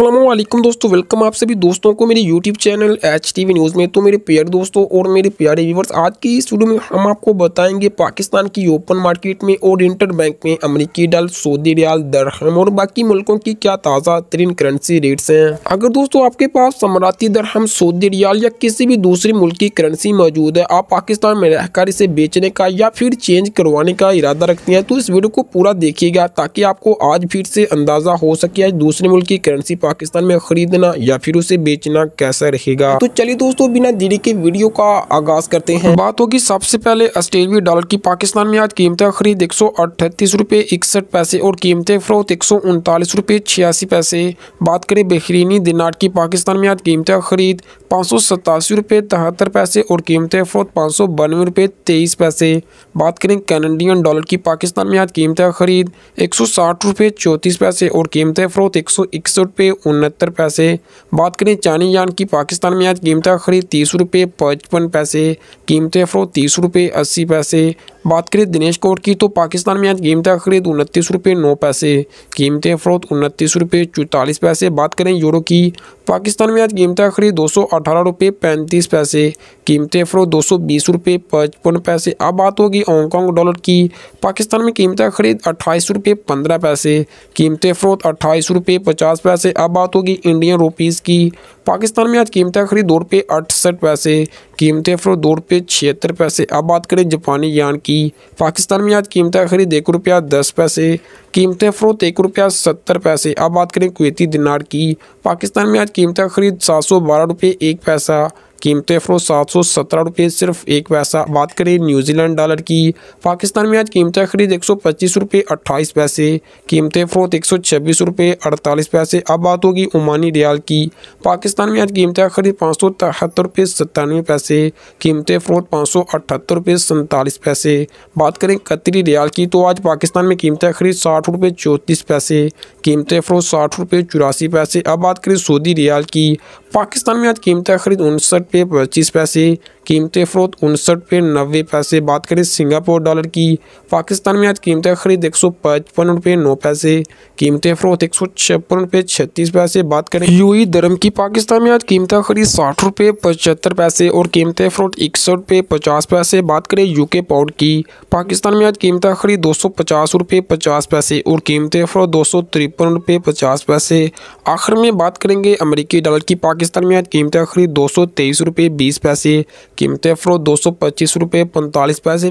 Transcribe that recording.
असलम दोस्तों वेलकम आप सभी दोस्तों को मेरे YouTube channel H T news में तो मेरे प्यारे दोस्तों और मेरे प्यारे व्यूवर्स आज की इस वीडियो में हम आपको बताएंगे पाकिस्तान की ओपन मार्केट में और इंटर बैंक में अमरीकी डाल सऊदी रियाल दरहम और बाकी मुल्कों की क्या ताज़ा तरीन करेंसी रेट्स हैं अगर दोस्तों आपके पास समराती दरहम सऊदी रियाल या किसी भी दूसरे मुल्क की करेंसी मौजूद है आप पाकिस्तान में रहकर इसे बेचने का या फिर चेंज करवाने का इरादा रखते हैं तो इस वीडियो को पूरा देखिएगा ताकि आपको आज फिर से अंदाज़ा हो सके आज दूसरे मुल्क की करेंसी पाकिस्तान में खरीदना या फिर उसे बेचना कैसा रहेगा तो चलिए दोस्तों बिना देरी के वीडियो का आगाज करते हैं बात होगी सबसे पहले ऑस्ट्रेलिया डॉलर की पाकिस्तान में आज कीमतें खरीद एक सौ अठतीस रुपये इकसठ पैसे और कीमतें फरोख्त एक सौ उनतालीस रुपये छियासी पैसे बात करें बेहरीनी दिनाट की पाकिस्तान में आज कीमतें खरीद पाँच सौ सतासी रुपये तिहत्तर पैसे और कीमतें फरोख्त पाँच सौ बानवे रुपये तेईस पैसे बात करें कैनेडियन डॉलर की पाकिस्तान में आज कीमतें खरीद एक सौ साठ रुपये चौतीस पैसे और कीमतें फरोत एक सौ इकसठ रुपये उनहत्तर पैसे बात करें चाइनी यान की पाकिस्तान में आज कीमतें खरीद तीस रुपये पचपन पैसे कीमतें फ़रो तीस रुपये अस्सी पैसे बात करें दिनेश कौर की तो पाकिस्तान में आज कीमतें खरीद उनतीस रुपये नौ पैसे कीमतें फरोत उनतीस रुपये चौतालीस पैसे बात करें यूरो की पाकिस्तान में आज कीमतें खरीद दो सौ अठारह रुपये पैंतीस पैसे कीमतें फरोत दो सौ बीस रुपये पचपन पैसे अब बात होगी हांगकॉन्ग डॉलर की पाकिस्तान में कीमतें खरीद अट्ठाईस रुपये पंद्रह पैसे कीमतें फरोत अट्ठाईस रुपये पचास पैसे अब बात होगी इंडियन रुपीज़ की पाकिस्तान में आज कीमतें आखिरी दो रुपये अड़सठ पैसे कीमतें फिर दो रुपये छिहत्तर पैसे अब बात करें जापानी यान की पाकिस्तान में आज कीमतें खरीद एक रुपया दस पैसे कीमतें फिर एक रुपया सत्तर पैसे अब बात करें कुवैती दिनार की पाकिस्तान में आज कीमतें खरीद सात सौ बारह रुपये एक पैसा कीमत अफरोज सात सौ सत्रह रुपये सिर्फ एक पैसा बात करें न्यूजीलैंड डॉलर की पाकिस्तान में आज कीमतें खरीद एक सौ पच्चीस रुपये अट्ठाईस पैसे कीमत अफरोत एक सौ छब्बीस रुपये अड़तालीस पैसे अब बात होगी ओमानी रियाल की पाकिस्तान में आज कीमतें खरीद पाँच सौ तिहत्तर रुपये सत्तानवे पैसे कीमत अफरोत पाँच सौ अठहत्तर रुपये सैंतालीस पैसे बात करें कतरी रियाल की तो आज पाकिस्तान में कीमतें खरीद साठ रुपये चौंतीस पैसे कीमत अफरोत साठ रुपये चौरासी पैसे अब बात करें सऊदी रियाल की पाकिस्तान में आज कीमतें खरीद उनसठ रुपये पच्चीस पैसे कीमतें फ़रोत उनसठ रुपये नब्बे पैसे बात करें सिंगापुर डॉलर की पाकिस्तान में आज कीमतें खरीद एक सौ पचपन रुपये नौ पैसे कीमतें फ़रोत एक सौ छप्पन रुपये छत्तीस पैसे बात करें यूई धर्म की पाकिस्तान में आज कीमतें खरीद साठ रुपये पचहत्तर पैसे और कीमतें फ़रोत इकसठ रुपये पचास पैसे बात करें यूके पाउंड की पाकिस्तान में आज कीमतें खरीद दो सौ पचास रुपये पचास पैसे और कीमतें फ़रोत दो सौ तिरपन रुपये पचास पैसे आखिर में बात करेंगे अमरीकी डॉलर की पाकिस्तान में आज कीमतें खरीद दो सौ तेईस रुपये बीस पैसे कीमतें फ़रो दो सौ पच्चीस रुपये पैंतालीस पैसे